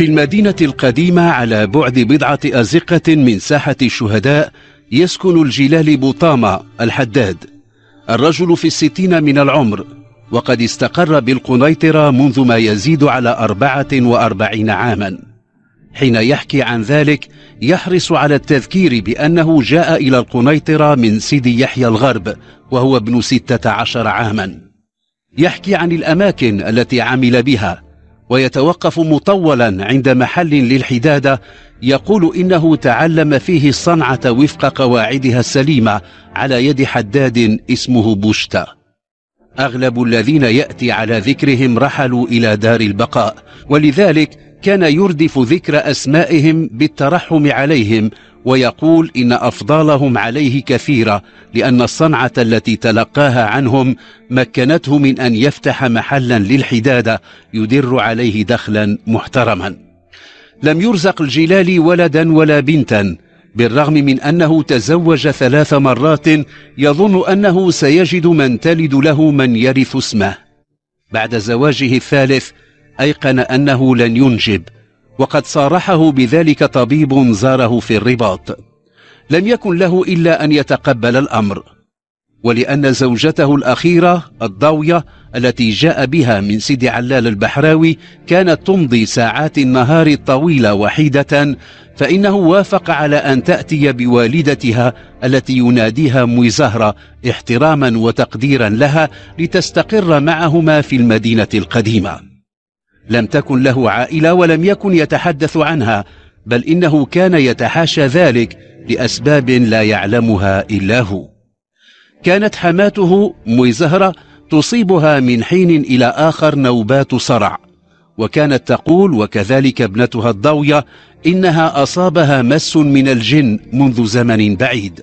في المدينة القديمة على بعد بضعة أزقة من ساحة الشهداء يسكن الجلال بوطامة الحداد الرجل في الستين من العمر وقد استقر بالقنيطرة منذ ما يزيد على أربعة وأربعين عاما حين يحكي عن ذلك يحرص على التذكير بأنه جاء إلى القنيطرة من سيدي يحيى الغرب وهو ابن ستة عشر عاما يحكي عن الأماكن التي عمل بها ويتوقف مطولا عند محل للحدادة يقول إنه تعلم فيه الصنعة وفق قواعدها السليمة على يد حداد اسمه بوشتا أغلب الذين يأتي على ذكرهم رحلوا إلى دار البقاء ولذلك كان يردف ذكر أسمائهم بالترحم عليهم ويقول إن أفضالهم عليه كثيرة لأن الصنعة التي تلقاها عنهم مكنته من أن يفتح محلا للحدادة يدر عليه دخلا محترما لم يرزق الجلال ولدا ولا بنتا بالرغم من أنه تزوج ثلاث مرات يظن أنه سيجد من تلد له من يرث اسمه بعد زواجه الثالث أيقن أنه لن ينجب وقد صارحه بذلك طبيب زاره في الرباط لم يكن له إلا أن يتقبل الأمر ولأن زوجته الأخيرة الضاوية التي جاء بها من سيدي علال البحراوي كانت تمضي ساعات النهار الطويلة وحيدة فإنه وافق على أن تأتي بوالدتها التي يناديها ميزهرة احتراما وتقديرا لها لتستقر معهما في المدينة القديمة لم تكن له عائلة ولم يكن يتحدث عنها بل إنه كان يتحاشى ذلك لأسباب لا يعلمها إلا هو كانت حماته ميزهرة تصيبها من حين إلى آخر نوبات صرع وكانت تقول وكذلك ابنتها الضوية إنها أصابها مس من الجن منذ زمن بعيد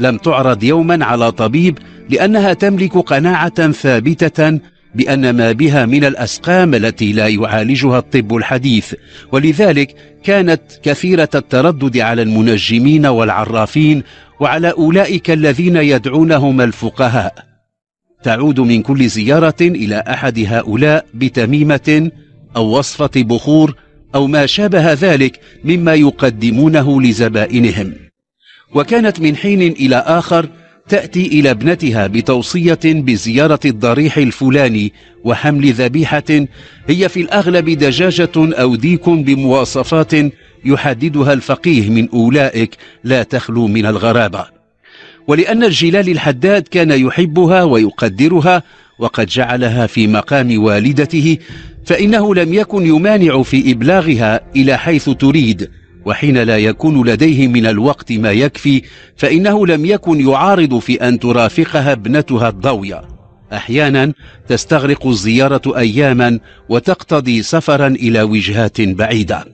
لم تعرض يوما على طبيب لأنها تملك قناعة ثابتة بأن ما بها من الأسقام التي لا يعالجها الطب الحديث ولذلك كانت كثيرة التردد على المنجمين والعرافين وعلى أولئك الذين يدعونهم الفقهاء تعود من كل زيارة إلى أحد هؤلاء بتميمة أو وصفة بخور أو ما شابه ذلك مما يقدمونه لزبائنهم وكانت من حين إلى آخر تأتي إلى ابنتها بتوصية بزيارة الضريح الفلاني وحمل ذبيحة هي في الأغلب دجاجة أو ديك بمواصفات يحددها الفقيه من أولئك لا تخلو من الغرابة ولأن الجلال الحداد كان يحبها ويقدرها وقد جعلها في مقام والدته فإنه لم يكن يمانع في إبلاغها إلى حيث تريد وحين لا يكون لديه من الوقت ما يكفي فإنه لم يكن يعارض في أن ترافقها ابنتها الضوية أحيانا تستغرق الزيارة أياما وتقتضي سفرا إلى وجهات بعيدة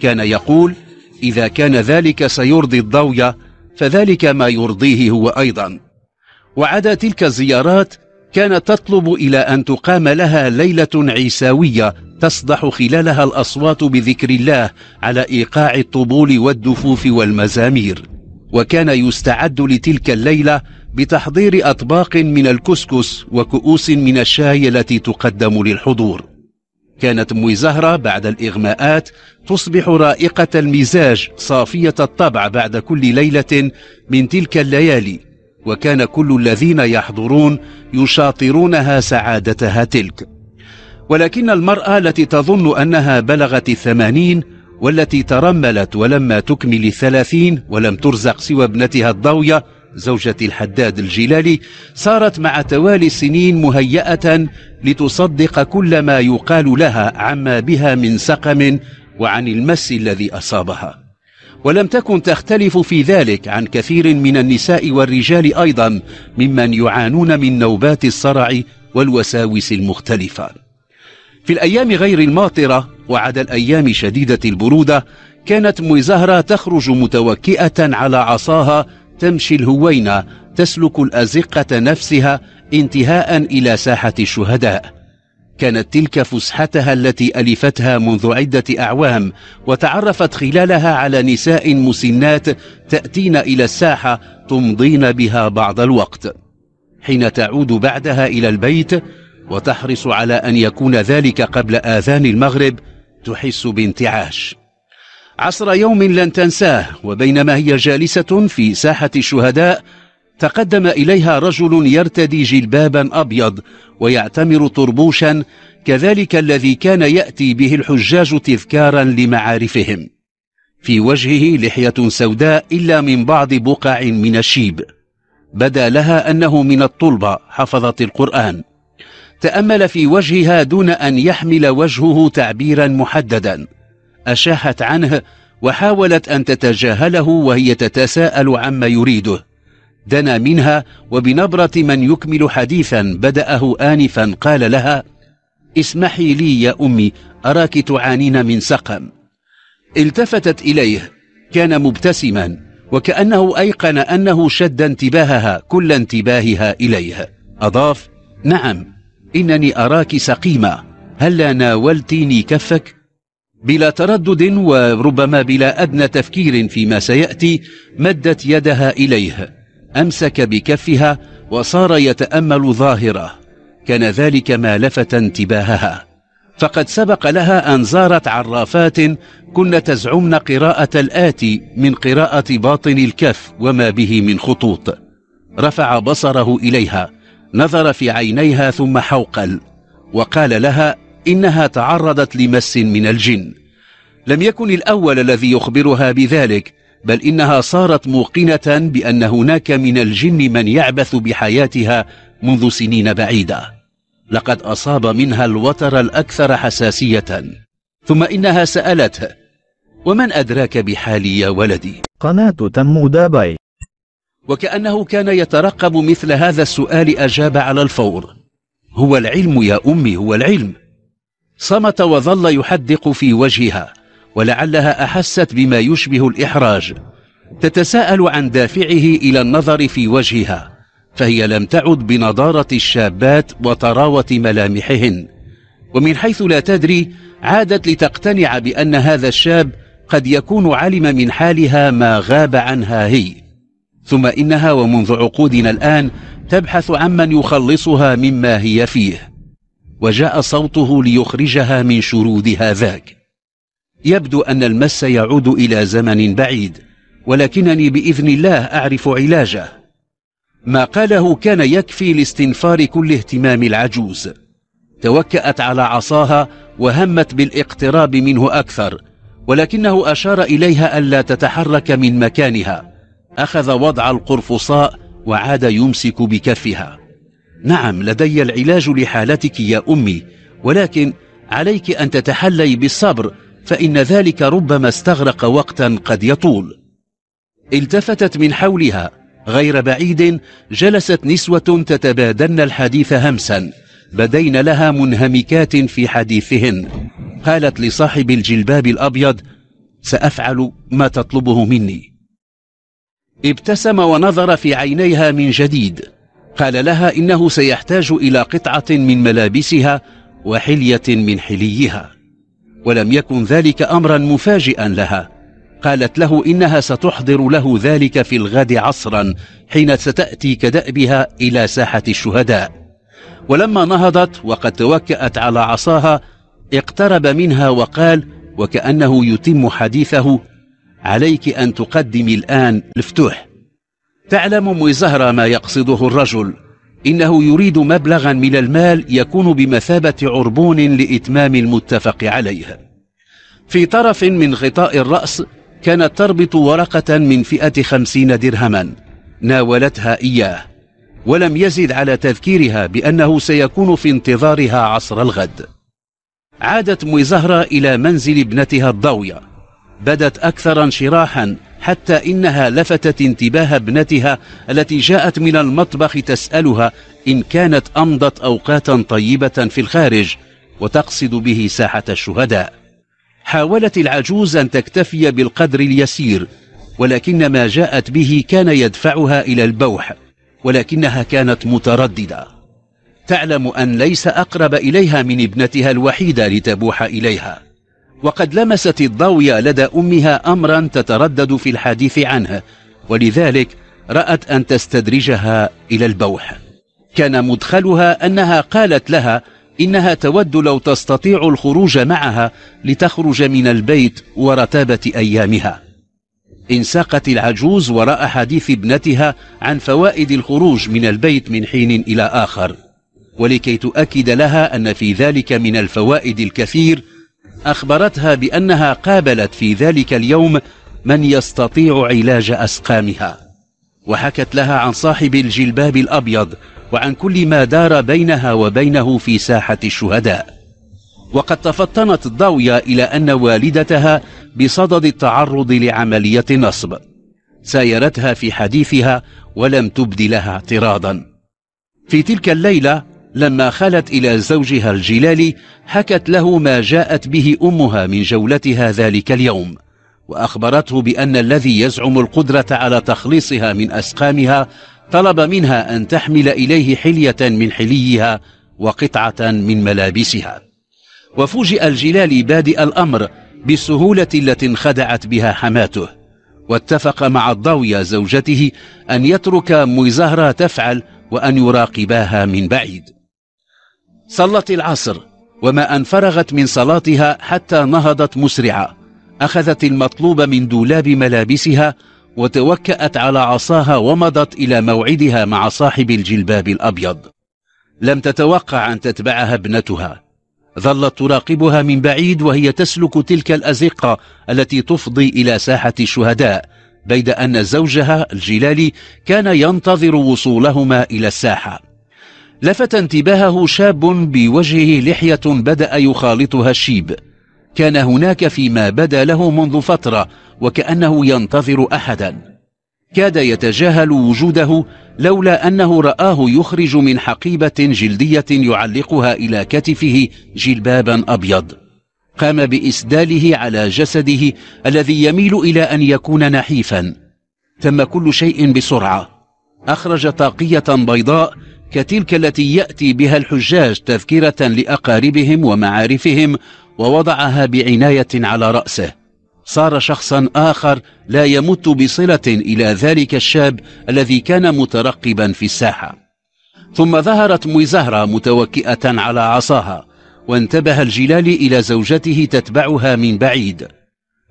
كان يقول إذا كان ذلك سيرضي الضوية فذلك ما يرضيه هو أيضا وعدا تلك الزيارات كانت تطلب إلى أن تقام لها ليلة عيساوية تصدح خلالها الأصوات بذكر الله على إيقاع الطبول والدفوف والمزامير وكان يستعد لتلك الليلة بتحضير أطباق من الكسكس وكؤوس من الشاي التي تقدم للحضور كانت أم زهرة بعد الإغماءات تصبح رائقة المزاج صافية الطبع بعد كل ليلة من تلك الليالي وكان كل الذين يحضرون يشاطرونها سعادتها تلك ولكن المرأة التي تظن أنها بلغت الثمانين والتي ترملت ولما تكمل الثلاثين ولم ترزق سوى ابنتها الضوية زوجة الحداد الجلالي صارت مع توالي السنين مهيأة لتصدق كل ما يقال لها عما بها من سقم وعن المس الذي أصابها ولم تكن تختلف في ذلك عن كثير من النساء والرجال أيضا ممن يعانون من نوبات الصرع والوساوس المختلفة في الأيام غير الماطرة وعد الأيام شديدة البرودة كانت مزهرة تخرج متوكئة على عصاها تمشي الهوينة تسلك الأزقة نفسها انتهاء إلى ساحة الشهداء كانت تلك فسحتها التي ألفتها منذ عدة أعوام وتعرفت خلالها على نساء مسنات تأتين إلى الساحة تمضين بها بعض الوقت حين تعود بعدها إلى البيت وتحرص على أن يكون ذلك قبل آذان المغرب تحس بانتعاش عصر يوم لن تنساه وبينما هي جالسة في ساحة الشهداء تقدم إليها رجل يرتدي جلبابا أبيض ويعتمر طربوشا كذلك الذي كان يأتي به الحجاج تذكارا لمعارفهم في وجهه لحية سوداء إلا من بعض بقع من الشيب بدا لها أنه من الطلبة حفظت القرآن تأمل في وجهها دون أن يحمل وجهه تعبيرا محددا أشاحت عنه وحاولت أن تتجاهله وهي تتساءل عما يريده دنا منها وبنبرة من يكمل حديثا بدأه آنفا قال لها اسمحي لي يا أمي أراك تعانين من سقم التفتت إليه كان مبتسما وكأنه أيقن أنه شد انتباهها كل انتباهها إليه أضاف نعم إنني أراك سقيمة هلا ناولتيني كفك بلا تردد وربما بلا أدنى تفكير فيما سيأتي مدت يدها إليه أمسك بكفها وصار يتأمل ظاهره كان ذلك ما لفت انتباهها فقد سبق لها أن زارت عرافات كن تزعمن قراءة الآتي من قراءة باطن الكف وما به من خطوط رفع بصره إليها نظر في عينيها ثم حوقل وقال لها إنها تعرضت لمس من الجن لم يكن الأول الذي يخبرها بذلك بل إنها صارت موقنة بأن هناك من الجن من يعبث بحياتها منذ سنين بعيدة لقد أصاب منها الوتر الأكثر حساسية ثم إنها سألته ومن أدراك بحالي يا ولدي قناة تمودا داباي وكأنه كان يترقب مثل هذا السؤال أجاب على الفور هو العلم يا أمي هو العلم صمت وظل يحدق في وجهها ولعلها أحست بما يشبه الإحراج تتساءل عن دافعه إلى النظر في وجهها فهي لم تعد بنضارة الشابات وطراوة ملامحهن ومن حيث لا تدري عادت لتقتنع بأن هذا الشاب قد يكون علم من حالها ما غاب عنها هي ثم إنها ومنذ عقودنا الآن تبحث عمن يخلصها مما هي فيه وجاء صوته ليخرجها من شرودها ذاك يبدو أن المس يعود إلى زمن بعيد ولكنني بإذن الله أعرف علاجه ما قاله كان يكفي لاستنفار كل اهتمام العجوز توكأت على عصاها وهمت بالاقتراب منه أكثر ولكنه أشار إليها ألا تتحرك من مكانها أخذ وضع القرفصاء وعاد يمسك بكفها نعم لدي العلاج لحالتك يا أمي ولكن عليك أن تتحلي بالصبر فإن ذلك ربما استغرق وقتا قد يطول التفتت من حولها غير بعيد جلست نسوة تتبادلن الحديث همسا بدين لها منهمكات في حديثهن قالت لصاحب الجلباب الأبيض سأفعل ما تطلبه مني ابتسم ونظر في عينيها من جديد قال لها إنه سيحتاج إلى قطعة من ملابسها وحلية من حليها ولم يكن ذلك أمرا مفاجئا لها قالت له إنها ستحضر له ذلك في الغد عصرا حين ستأتي كدأبها إلى ساحة الشهداء ولما نهضت وقد توكأت على عصاها اقترب منها وقال وكأنه يتم حديثه عليك أن تقدمي الآن الفتوح تعلم ميزهرة ما يقصده الرجل إنه يريد مبلغا من المال يكون بمثابة عربون لإتمام المتفق عليه في طرف من غطاء الرأس كانت تربط ورقة من فئة خمسين درهما ناولتها إياه ولم يزد على تذكيرها بأنه سيكون في انتظارها عصر الغد عادت ميزهرة إلى منزل ابنتها الضوية بدت أكثر انشراحا حتى إنها لفتت انتباه ابنتها التي جاءت من المطبخ تسألها إن كانت أمضت أوقاتا طيبة في الخارج وتقصد به ساحة الشهداء حاولت العجوز أن تكتفي بالقدر اليسير ولكن ما جاءت به كان يدفعها إلى البوح ولكنها كانت مترددة تعلم أن ليس أقرب إليها من ابنتها الوحيدة لتبوح إليها وقد لمست الضاوية لدى أمها أمرا تتردد في الحديث عنه ولذلك رأت أن تستدرجها إلى البوح كان مدخلها أنها قالت لها إنها تود لو تستطيع الخروج معها لتخرج من البيت ورتابة أيامها انساقت العجوز وراء حديث ابنتها عن فوائد الخروج من البيت من حين إلى آخر ولكي تؤكد لها أن في ذلك من الفوائد الكثير أخبرتها بأنها قابلت في ذلك اليوم من يستطيع علاج أسقامها وحكت لها عن صاحب الجلباب الأبيض وعن كل ما دار بينها وبينه في ساحة الشهداء وقد تفطنت الضوية إلى أن والدتها بصدد التعرض لعملية نصب سايرتها في حديثها ولم تبد لها اعتراضا في تلك الليلة لما خلت إلى زوجها الجلالي حكت له ما جاءت به أمها من جولتها ذلك اليوم وأخبرته بأن الذي يزعم القدرة على تخليصها من أسقامها طلب منها أن تحمل إليه حلية من حليها وقطعة من ملابسها وفوجئ الجلالي بادئ الأمر بالسهولة التي انخدعت بها حماته واتفق مع الضاوية زوجته أن يترك مزهرة تفعل وأن يراقباها من بعيد صلت العصر وما أن فرغت من صلاتها حتى نهضت مسرعة أخذت المطلوب من دولاب ملابسها وتوكأت على عصاها ومضت إلى موعدها مع صاحب الجلباب الأبيض لم تتوقع أن تتبعها ابنتها ظلت تراقبها من بعيد وهي تسلك تلك الأزقة التي تفضي إلى ساحة الشهداء بيد أن زوجها الجلالي كان ينتظر وصولهما إلى الساحة لفت انتباهه شاب بوجهه لحية بدأ يخالطها الشيب كان هناك فيما بدا له منذ فترة وكأنه ينتظر أحدا كاد يتجاهل وجوده لولا أنه رآه يخرج من حقيبة جلدية يعلقها إلى كتفه جلبابا أبيض قام بإسداله على جسده الذي يميل إلى أن يكون نحيفا تم كل شيء بسرعة أخرج طاقية بيضاء كتلك التي يأتي بها الحجاج تذكرة لأقاربهم ومعارفهم ووضعها بعناية على رأسه صار شخصا آخر لا يمت بصلة إلى ذلك الشاب الذي كان مترقبا في الساحة ثم ظهرت ميزهرة متوكئة على عصاها وانتبه الجلال إلى زوجته تتبعها من بعيد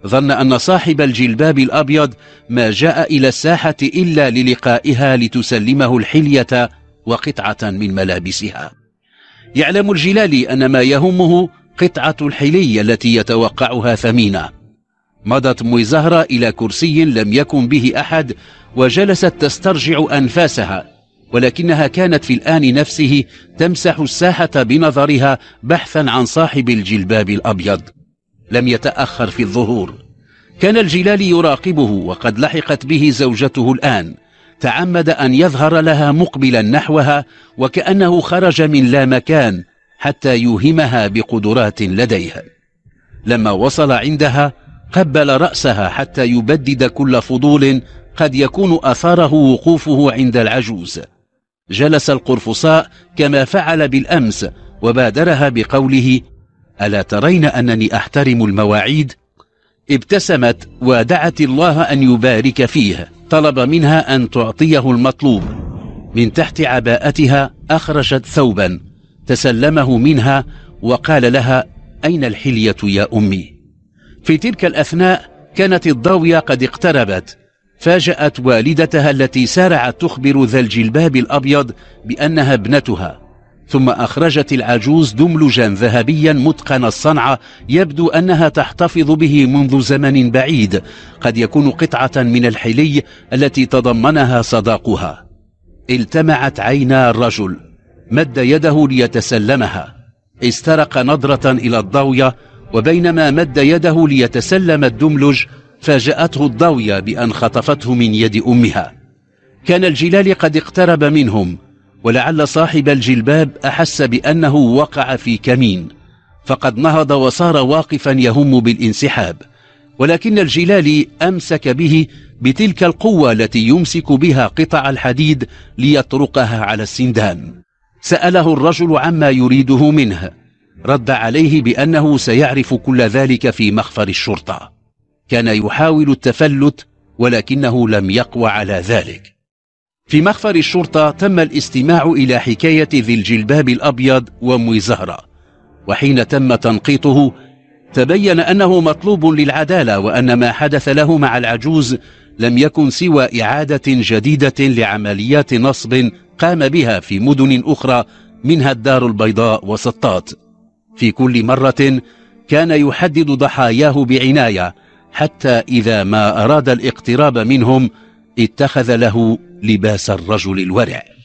ظن أن صاحب الجلباب الأبيض ما جاء إلى الساحة إلا للقائها لتسلمه الحلية وقطعة من ملابسها يعلم الجلالي أن ما يهمه قطعة الحلي التي يتوقعها ثمينة مضت ميزهرة إلى كرسي لم يكن به أحد وجلست تسترجع أنفاسها ولكنها كانت في الآن نفسه تمسح الساحة بنظرها بحثا عن صاحب الجلباب الأبيض لم يتأخر في الظهور كان الجلال يراقبه وقد لحقت به زوجته الآن تعمد أن يظهر لها مقبلا نحوها وكأنه خرج من لا مكان حتى يوهمها بقدرات لديها لما وصل عندها قبل رأسها حتى يبدد كل فضول قد يكون أثاره وقوفه عند العجوز جلس القرفصاء كما فعل بالأمس وبادرها بقوله ألا ترين أنني أحترم المواعيد؟ ابتسمت ودعت الله أن يبارك فيها طلب منها أن تعطيه المطلوب من تحت عباءتها أخرجت ثوبا تسلمه منها وقال لها أين الحلية يا أمي في تلك الأثناء كانت الضاوية قد اقتربت فاجأت والدتها التي سارعت تخبر ذا الجلباب الأبيض بأنها ابنتها ثم أخرجت العجوز دملجا ذهبيا متقن الصنعة يبدو أنها تحتفظ به منذ زمن بعيد قد يكون قطعة من الحلي التي تضمنها صداقها التمعت عينا الرجل مد يده ليتسلمها استرق نظرة إلى الضاوية وبينما مد يده ليتسلم الدملج فاجأته الضاوية بأن خطفته من يد أمها كان الجلال قد اقترب منهم ولعل صاحب الجلباب أحس بأنه وقع في كمين فقد نهض وصار واقفا يهم بالانسحاب ولكن الجلالي أمسك به بتلك القوة التي يمسك بها قطع الحديد ليطرقها على السندان سأله الرجل عما يريده منه رد عليه بأنه سيعرف كل ذلك في مخفر الشرطة كان يحاول التفلت ولكنه لم يقوى على ذلك في مخفر الشرطة تم الاستماع إلى حكاية ذي الجلباب الأبيض وأم زهرة وحين تم تنقيطه تبين أنه مطلوب للعدالة وأن ما حدث له مع العجوز لم يكن سوى إعادة جديدة لعمليات نصب قام بها في مدن أخرى منها الدار البيضاء وسطات في كل مرة كان يحدد ضحاياه بعناية حتى إذا ما أراد الاقتراب منهم اتخذ له لباس الرجل الورع